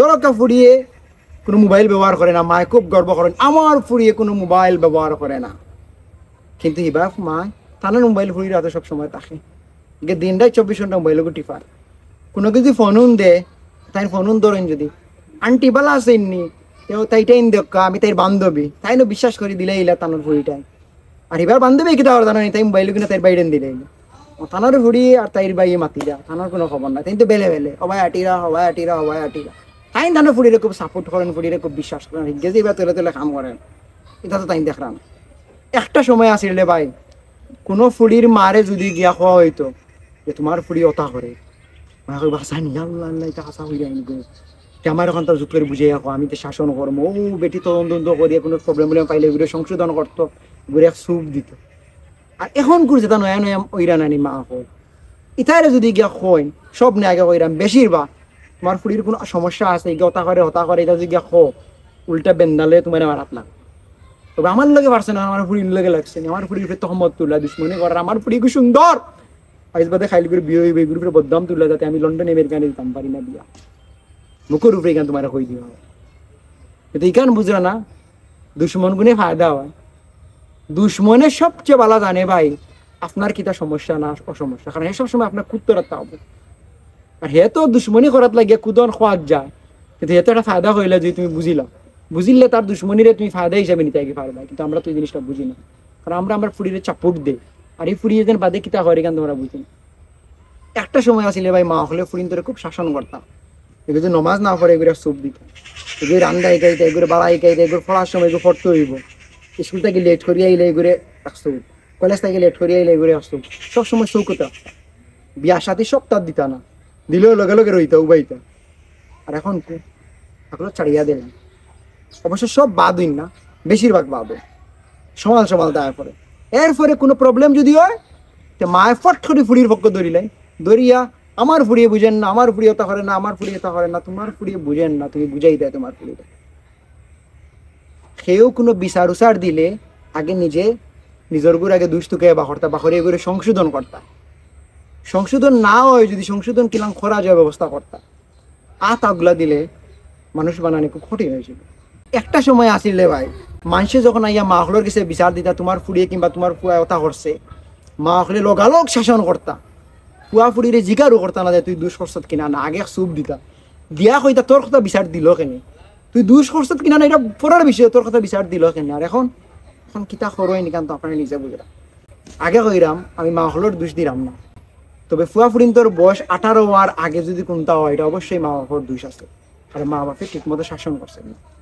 দরকার ফুরিয়ে কোনো মোবাইল ব্যবহার করে না মায় খুব গর্ব করেন আমার ফুরিয়ে কোনো মোবাইল ব্যবহার করে না কিন্তু হিবাফ মা তানার মোবাইল ফুরিয়ে রাতে সব সময় থাকে দিনটাই চব্বিশ ঘন্টা মোবাইল টিফার কোনো কিছু ফোনুন দে তাই ফোনুন ধরেন যদি আন্টি বালা আসেননি তাইটাই দেখা আমি তাই বান্ধবী তাই না বিশ্বাস করে দিলে এলা তানোর ফুরিটাই আর এবার বান্ধবী কিন্তু তার জানো তাই মোবাইল কিনা তাই বাইরেন দিলে থানার ফুড়ি আর তাইর বাইয়ে যা থানার কোনো খবর না তাই তো বেলে বেলে হবাই আটিরা হবাই আটিরা হবাই আটিরা তাই ধানে ফুড়িরে খুব সাপোর্ট করেন ফুড়িরে খুব বিশ্বাস করেন গেজে এবার তেলে তেলে কাম করেন এটা তো তাই দেখলাম একটা সময় আসিলে ভাই কোনো ফুড়ির মারে যদি গিয়া খাওয়া হইতো যে তোমার ফুড়ি অতা করে আমার এখন তার যুক্তের বুঝে যাকো আমি তো শাসন করবো ও বেটি তদন্ত করিয়া কোনো প্রবলেম পাইলে ঘুরে সংশোধন করতো ঘুরে সুপ দিত আর এখন ঘুরছে তা নয়া নয়া ওইরা নানি মা হোক ইতারে যদি গিয়া খোয় সব নিয়ে আগে ওইরাম বেশিরভাগ তোমার ফুড়ির কোনো সমস্যা আছে ইগা হতা করে হতা করে এটা জিজ্ঞা খো উল্টা বেন্দালে তোমার আমার হাত হাতলাম তবে আমার লগে পারছে না আমার ফুড়ির লগে লাগছে না আমার ফুড়ির তো সম্মত তুলা দুশ্মনে করার আমার ফুড়ি খুব সুন্দর আইস বাদে খাইলি করে বিয়ে হইবে গ্রুপের বদনাম তুলা যাতে আমি লন্ডনে লন্ডন আমেরিকানে দিতাম পারি না বিয়া মুখের উপরে এখান তোমার কই দিও এটা ইকান বুঝলো না দুশ্মন গুনে ফায়দা হয় দুশ্মনের সবচেয়ে ভালো জানে ভাই আপনার কিতা সমস্যা না অসমস্যা কারণ এসব সময় আপনার কুত্তরাত্মা হবে আর হে তো দুশ্মনী করাত লাগিয়া কুদন খোয়াত যায় কিন্তু হে তো একটা ফায়দা হইলে যদি তুমি বুঝিলাম বুঝিলে তার দুশ্মনীরে তুমি ফায়দা হিসাবে নিতে আগে পারবা কিন্তু আমরা তো এই জিনিসটা বুঝি না কারণ আমরা আমার ফুড়িরে চাপুট দে আর এই ফুড়িয়ে যেন বাদে কিতা হয় কেন তোমরা বুঝি একটা সময় আসলে ভাই মা হলে ফুড়িন তোরে খুব শাসন করতাম এগুলো যদি নমাজ না করে এগুলো সুপ দিত এগুলো রান্না একাইতে এগুলো বাড়া একাইতে এগুলো ফড়ার সময় এগুলো ফটতে হইব স্কুল থেকে লেট করিয়া এলে এগুলো আসতো কলেজ থেকে লেট করিয়া এলে এগুলো আসতে আসতো সবসময় চৌকতা বিয়ার সাথে সব তার দিতা না দিল লগে লগে রইতা উবাইতা আর এখন এগুলো ছাড়িয়া দেন অবশ্য সব বাদ হইন না বেশিরভাগ বাদ সমাল সমাল দেওয়ার পরে এরপরে কোনো প্রবলেম যদি হয় তো মায় ফট করে ফুড়ির পক্ষ ধরিলাই ধরিয়া আমার ফুড়িয়ে বুঝেন না আমার ফুড়িয়ে তা করে না আমার ফুড়িয়ে তা করে না তোমার ফুড়িয়ে বুঝেন না তুমি বুঝাই দেয় তোমার ফুড়িয়ে সেও কোনো বিচার উচার দিলে আগে নিজে নিজের গুড় আগে দুষ্টকে বাহরতা হর্তা বা করে সংশোধন করতা সংশোধন না হয় যদি সংশোধন কিলাম খরা যায় ব্যবস্থা করতা আ তাগুলা দিলে মানুষ বানানি খুব কঠিন হয়েছিল একটা সময় আসিলে ভাই মানুষে যখন আইয়া মাহলের কাছে বিচার দিতা তোমার ফুড়িয়ে কিংবা তোমার ফুয়া কথা করছে মাহলে লগালগ শাসন করতা ফুয়া ফুড়িরে জিকারও করতা না যে তুই দুষ খরচত কিনা না আগে চুপ দিতা দিয়া কইতা তোর কথা বিচার দিল কেনে তুই দুষ খরচত কিনা না এটা পড়ার বিষয়ে তোর কথা বিচার দিল কেনে আর এখন এখন কিতা খরোয় নিকান্ত আপনার নিজে বুঝলাম আগে কইরাম আমি মাহলের দুষ দিলাম না তবে তোর বয়স আঠারো হওয়ার আগে যদি কোনটা হয় এটা অবশ্যই মা বাবার দুই শাস্ত্র আর মা বাবাকে মতো শাসন করছে না